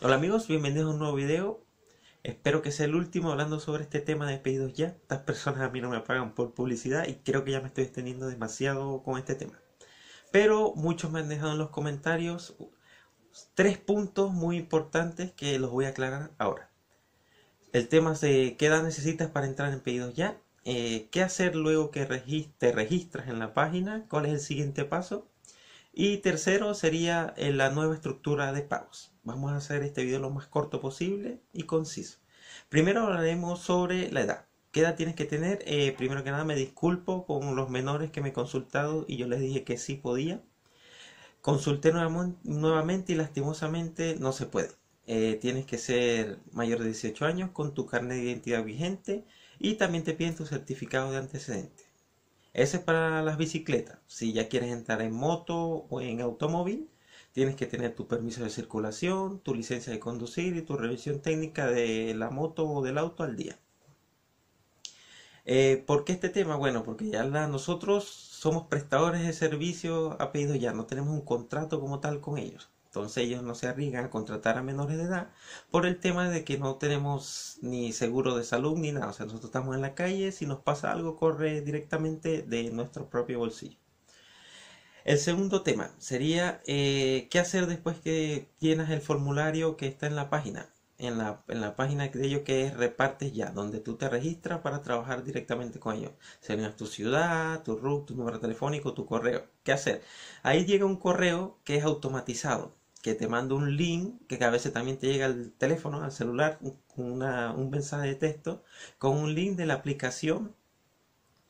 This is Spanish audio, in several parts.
Hola amigos, bienvenidos a un nuevo video. Espero que sea el último hablando sobre este tema de pedidos ya. Estas personas a mí no me pagan por publicidad y creo que ya me estoy extendiendo demasiado con este tema. Pero muchos me han dejado en los comentarios tres puntos muy importantes que los voy a aclarar ahora. El tema de eh, qué edad necesitas para entrar en pedidos ya. Eh, ¿Qué hacer luego que te registras en la página? ¿Cuál es el siguiente paso? Y tercero sería eh, la nueva estructura de pagos. Vamos a hacer este video lo más corto posible y conciso. Primero hablaremos sobre la edad. ¿Qué edad tienes que tener? Eh, primero que nada me disculpo con los menores que me he consultado y yo les dije que sí podía. Consulté nuevamente y lastimosamente no se puede. Eh, tienes que ser mayor de 18 años con tu carnet de identidad vigente y también te piden tu certificado de antecedentes. Ese es para las bicicletas. Si ya quieres entrar en moto o en automóvil, Tienes que tener tu permiso de circulación, tu licencia de conducir y tu revisión técnica de la moto o del auto al día. Eh, ¿Por qué este tema? Bueno, porque ya nosotros somos prestadores de servicio a pedido ya, no tenemos un contrato como tal con ellos. Entonces ellos no se arriesgan a contratar a menores de edad por el tema de que no tenemos ni seguro de salud ni nada. O sea, nosotros estamos en la calle, si nos pasa algo corre directamente de nuestro propio bolsillo. El segundo tema sería eh, qué hacer después que tienes el formulario que está en la página. En la, página de ellos que es Repartes Ya, donde tú te registras para trabajar directamente con ellos. Sería tu ciudad, tu RUC, tu número telefónico, tu correo. ¿Qué hacer? Ahí llega un correo que es automatizado, que te manda un link, que a veces también te llega al teléfono, al celular, una, un mensaje de texto, con un link de la aplicación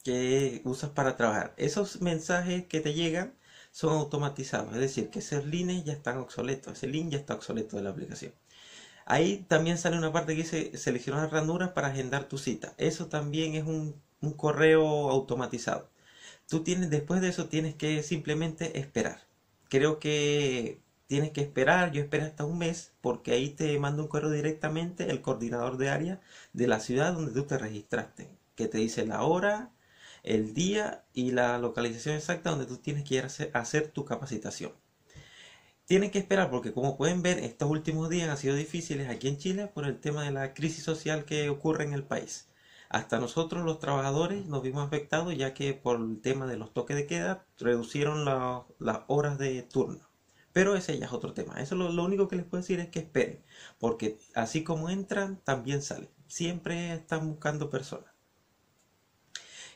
que usas para trabajar. Esos mensajes que te llegan son automatizados, es decir, que esos lines ya están obsoletos, ese link ya está obsoleto de la aplicación. Ahí también sale una parte que dice seleccionar ranuras para agendar tu cita. Eso también es un, correo automatizado. Tú tienes, después de eso tienes que simplemente esperar. Creo que tienes que esperar, yo espero hasta un mes, porque ahí te manda un correo directamente el coordinador de área de la ciudad donde tú te registraste, que te dice la hora, el día y la localización exacta donde tú tienes que ir a hacer, tu capacitación. Tienen que esperar porque como pueden ver estos últimos días han sido difíciles aquí en Chile por el tema de la crisis social que ocurre en el país. Hasta nosotros los trabajadores nos vimos afectados ya que por el tema de los toques de queda reducieron las horas de turno. Pero ese ya es otro tema. Eso lo, único que les puedo decir es que esperen, porque así como entran, también salen. Siempre están buscando personas.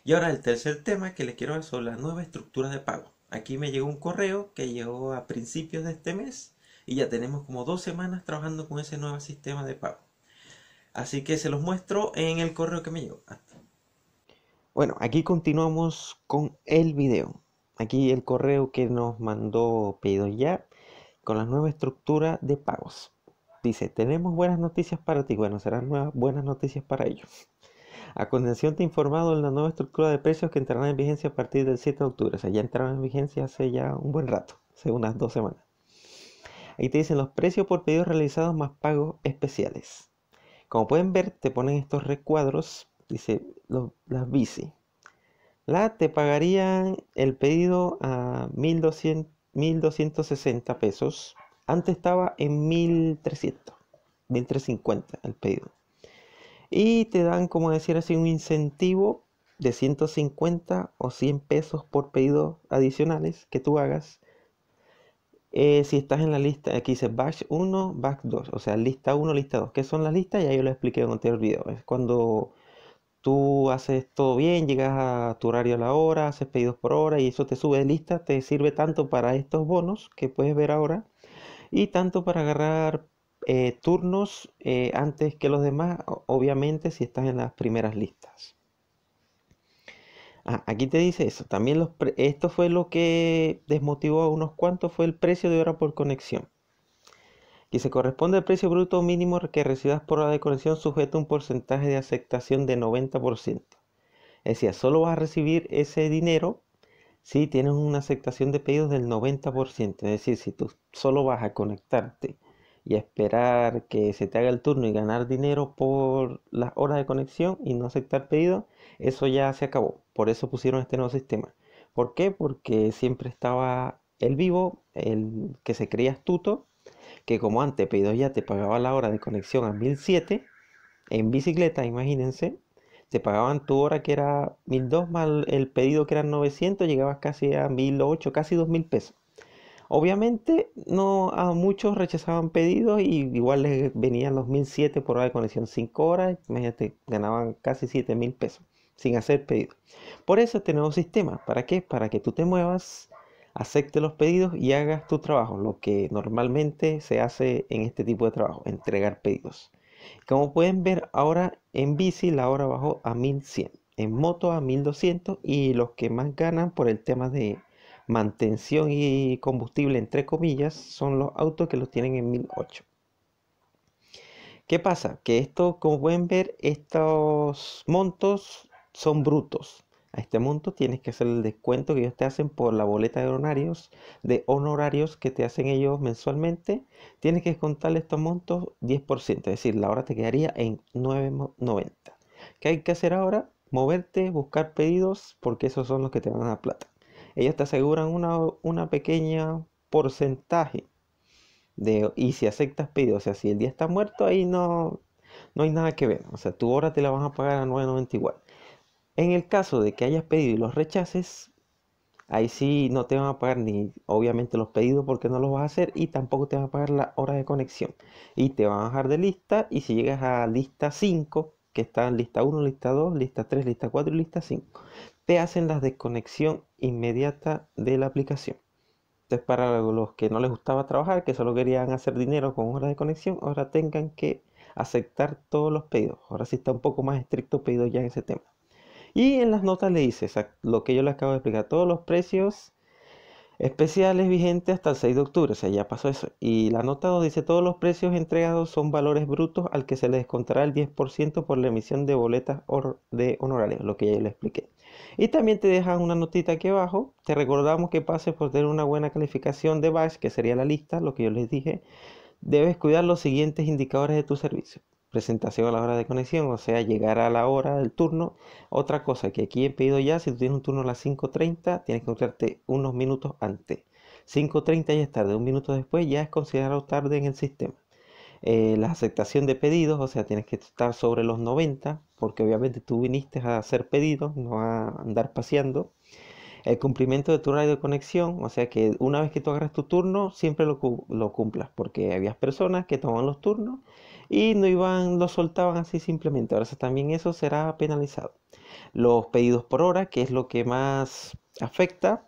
Y ahora el tercer tema que les quiero ver son las nuevas estructuras de pago. Aquí me llegó un correo que llegó a principios de este mes y ya tenemos como dos semanas trabajando con ese nuevo sistema de pago. Así que se los muestro en el correo que me llegó. Ah. Bueno, aquí continuamos con el video. Aquí el correo que nos mandó Pedro ya con la nueva estructura de pagos. Dice, tenemos buenas noticias para ti. Bueno, serán nuevas buenas noticias para ellos. A continuación te he informado de la nueva estructura de precios que entrará en vigencia a partir del 7 de octubre. O sea, ya entraron en vigencia hace ya un buen rato, hace unas dos semanas. Ahí te dicen los precios por pedidos realizados más pagos especiales. Como pueden ver, te ponen estos recuadros, dice las bici. La te pagarían el pedido a 1260 pesos. Antes estaba en 1300, 1350 el pedido y te dan, como decir así, un incentivo de 150 o 100 pesos por pedidos adicionales que tú hagas. Eh, si estás en la lista, aquí dice batch 1, batch 2, o sea, lista 1, lista 2. ¿Qué son las listas? Ya yo lo expliqué en anterior video. Es cuando tú haces todo bien, llegas a tu horario a la hora, haces pedidos por hora y eso te sube de lista. Te sirve tanto para estos bonos que puedes ver ahora y tanto para agarrar eh, turnos eh, antes que los demás, obviamente si estás en las primeras listas. Ah, aquí te dice eso. También los esto fue lo que desmotivó a unos cuantos, fue el precio de hora por conexión. Que se corresponde al precio bruto mínimo que recibas por hora de conexión sujeto a un porcentaje de aceptación de 90%. Es decir, solo vas a recibir ese dinero si tienes una aceptación de pedidos del 90%. Es decir, si tú solo vas a conectarte y esperar que se te haga el turno y ganar dinero por las horas de conexión y no aceptar pedido, eso ya se acabó. Por eso pusieron este nuevo sistema. ¿Por qué? Porque siempre estaba el vivo, el que se creía astuto, que como antes pedido ya te pagaba la hora de conexión a 1007 en bicicleta, imagínense, te pagaban tu hora que era 1002 más el pedido que eran 900, llegabas casi a 1008, casi 2000 pesos. Obviamente, no a muchos rechazaban pedidos y igual les venían los 1007 por hora de conexión 5 horas. Imagínate, ganaban casi 7.000 mil pesos sin hacer pedidos. Por eso tenemos este nuevo sistema, ¿para qué? Para que tú te muevas, aceptes los pedidos y hagas tu trabajo, lo que normalmente se hace en este tipo de trabajo, entregar pedidos. Como pueden ver, ahora en bici la hora bajó a 1100, en moto a 1200 y los que más ganan por el tema de mantención y combustible, entre comillas, son los autos que los tienen en 1008. ¿Qué pasa? Que esto, como pueden ver, estos montos son brutos. A este monto tienes que hacer el descuento que ellos te hacen por la boleta de honorarios, de honorarios que te hacen ellos mensualmente. Tienes que descontarle estos montos 10%, es decir, la hora te quedaría en 9.90. ¿Qué hay que hacer ahora? Moverte, buscar pedidos, porque esos son los que te van a dar plata ellos te aseguran una, pequeña porcentaje de, y si aceptas pedido, o sea, si el día está muerto, ahí no, no hay nada que ver. O sea, tu hora te la van a pagar a 9.90 igual. En el caso de que hayas pedido y los rechaces, ahí sí no te van a pagar ni obviamente los pedidos porque no los vas a hacer y tampoco te van a pagar la hora de conexión. Y te van a bajar de lista y si llegas a lista 5, que están lista 1, lista 2, lista 3, lista 4 y lista 5. Te hacen la desconexión inmediata de la aplicación. Entonces, para los que no les gustaba trabajar, que solo querían hacer dinero con horas de conexión, ahora tengan que aceptar todos los pedidos. Ahora sí está un poco más estricto pedido ya en ese tema. Y en las notas le dice lo que yo les acabo de explicar, todos los precios especiales es vigente hasta el 6 de octubre, o sea, ya pasó eso. Y la nota 2 dice, todos los precios entregados son valores brutos al que se le descontará el 10% por la emisión de boletas de honorarios, lo que ya les expliqué. Y también te dejan una notita aquí abajo, te recordamos que pases por tener una buena calificación de bach que sería la lista, lo que yo les dije. Debes cuidar los siguientes indicadores de tu servicio presentación a la hora de conexión, o sea, llegar a la hora del turno. Otra cosa que aquí he pedido ya, si tú tienes un turno a las 5.30, tienes que encontrarte unos minutos antes. 5.30 ya es tarde, un minuto después ya es considerado tarde en el sistema. Eh, la aceptación de pedidos, o sea, tienes que estar sobre los 90, porque obviamente tú viniste a hacer pedidos, no a andar paseando. El cumplimiento de tu radio de conexión, o sea que una vez que tú agarras tu turno, siempre lo, cumplas, porque había personas que toman los turnos y no iban, lo soltaban así simplemente. Ahora también eso será penalizado. Los pedidos por hora, que es lo que más afecta,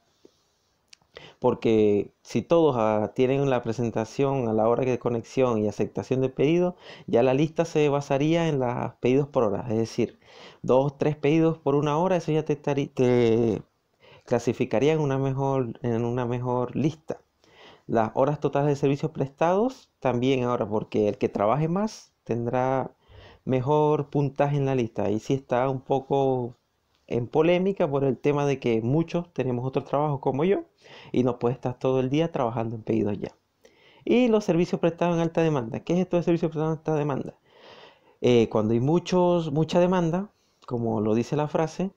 porque si todos ah, tienen la presentación a la hora de conexión y aceptación de pedido, ya la lista se basaría en los pedidos por hora, es decir, dos, tres pedidos por una hora, eso ya te, te clasificaría en una mejor, en una mejor lista. Las horas totales de servicios prestados también ahora, porque el que trabaje más tendrá mejor puntaje en la lista. Y sí está un poco en polémica por el tema de que muchos tenemos otro trabajo como yo y no puede estar todo el día trabajando en pedidos ya. Y los servicios prestados en alta demanda. ¿Qué es esto de servicios prestados en alta demanda? Eh, cuando hay muchos, mucha demanda, como lo dice la frase,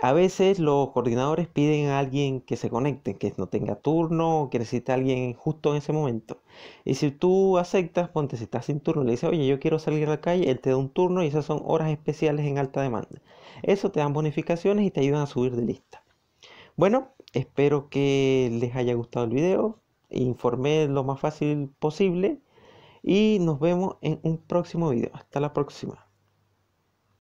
a veces los coordinadores piden a alguien que se conecte, que no tenga turno que necesite a alguien justo en ese momento. Y si tú aceptas, ponte si estás sin turno, le dices, oye, yo quiero salir a la calle, él te da un turno y esas son horas especiales en alta demanda. Eso te dan bonificaciones y te ayudan a subir de lista. Bueno, espero que les haya gustado el video, informé lo más fácil posible y nos vemos en un próximo video. Hasta la próxima.